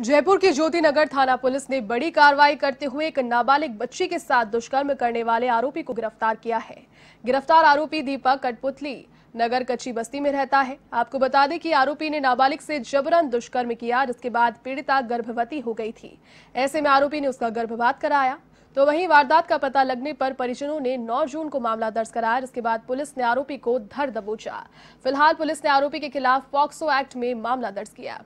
जयपुर के ज्योति नगर थाना पुलिस ने बड़ी कार्रवाई करते हुए एक नाबालिग बच्ची के साथ दुष्कर्म करने वाले आरोपी को गिरफ्तार किया है गिरफ्तार आरोपी दीपक कटपुतली नगर कच्ची बस्ती में रहता है आपको बता दें कि आरोपी ने नाबालिग से जबरन दुष्कर्म किया जिसके बाद पीड़िता गर्भवती हो गई थी ऐसे में आरोपी ने उसका गर्भपात कराया तो वहीं वारदात का पता लगने पर परिजनों ने 9 जून को मामला दर्ज कराया जिसके बाद पुलिस ने आरोपी को धर दबोचा फिलहाल पुलिस ने आरोपी के खिलाफ पॉक्सो एक्ट में मामला दर्ज किया